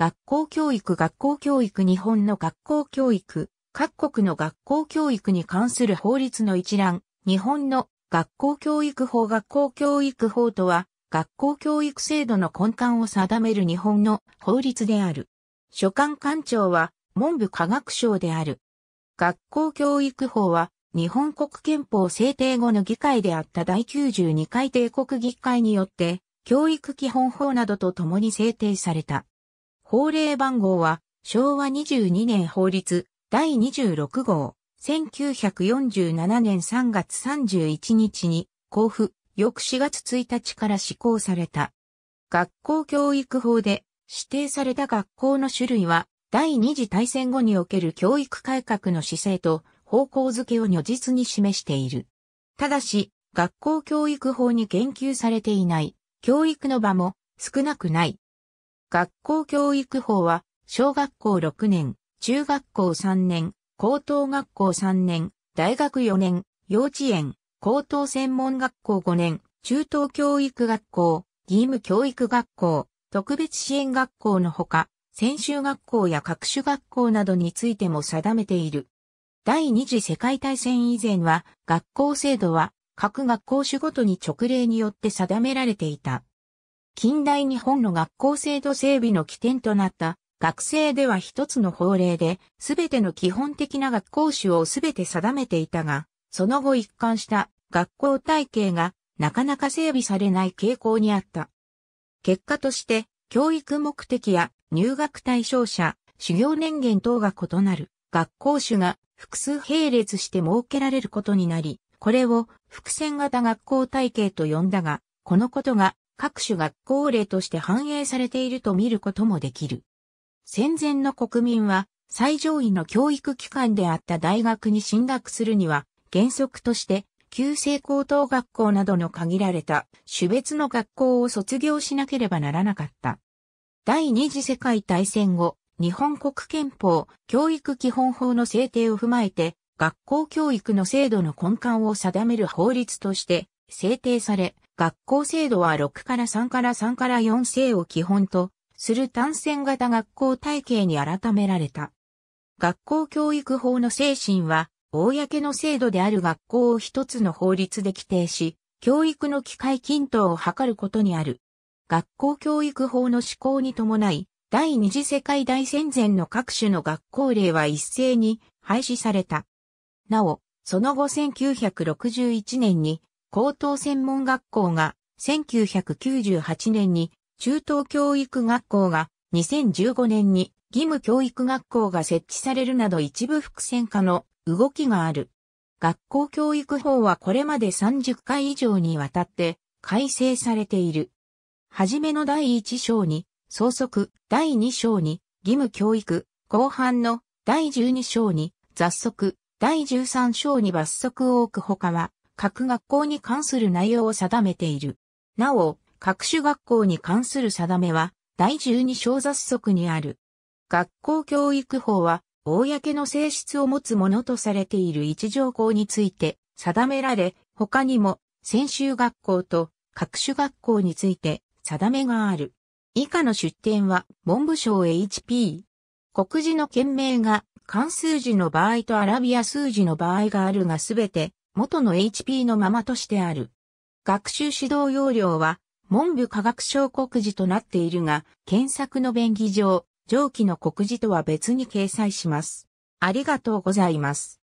学校教育学校教育日本の学校教育各国の学校教育に関する法律の一覧日本の学校教育法学校教育法とは学校教育制度の根幹を定める日本の法律である。所管官庁は文部科学省である。学校教育法は日本国憲法制定後の議会であった第92回帝国議会によって教育基本法などと共に制定された。法令番号は昭和22年法律第26号1947年3月31日に交付翌4月1日から施行された。学校教育法で指定された学校の種類は第二次大戦後における教育改革の姿勢と方向づけを如実に示している。ただし、学校教育法に言及されていない教育の場も少なくない。学校教育法は、小学校6年、中学校3年、高等学校3年、大学4年、幼稚園、高等専門学校5年、中等教育学校、義務教育学校、特別支援学校のほか、専修学校や各種学校などについても定めている。第二次世界大戦以前は、学校制度は、各学校種ごとに直令によって定められていた。近代日本の学校制度整備の起点となった学生では一つの法令で、すべての基本的な学校種をすべて定めていたが、その後一貫した学校体系がなかなか整備されない傾向にあった。結果として、教育目的や入学対象者、修行年限等が異なる学校種が複数並列して設けられることになり、これを伏線型学校体系と呼んだが、このことが各種学校例として反映されていると見ることもできる。戦前の国民は最上位の教育機関であった大学に進学するには原則として旧制高等学校などの限られた種別の学校を卒業しなければならなかった。第二次世界大戦後、日本国憲法教育基本法の制定を踏まえて、学校教育の制度の根幹を定める法律として制定され、学校制度は6から3から3から4制を基本とする単線型学校体系に改められた。学校教育法の精神は、公の制度である学校を一つの法律で規定し、教育の機会均等を図ることにある。学校教育法の施行に伴い、第二次世界大戦前の各種の学校令は一斉に廃止された。なお、その後1961年に高等専門学校が1998年に、中等教育学校が2015年に義務教育学校が設置されるなど一部伏線化の動きがある。学校教育法はこれまで30回以上にわたって改正されている。はじめの第1章に、総則、第2章に、義務教育、後半の第12章に、雑則、第13章に罰則を置くほかは、各学校に関する内容を定めている。なお、各種学校に関する定めは、第十二小雑則にある。学校教育法は、公の性質を持つものとされている一条項について定められ、他にも、専修学校と各種学校について定めがある。以下の出典は、文部省 HP。国字の県名が、関数字の場合とアラビア数字の場合があるがすべて、元の HP のままとしてある。学習指導要領は、文部科学省告示となっているが、検索の便宜上、上記の告示とは別に掲載します。ありがとうございます。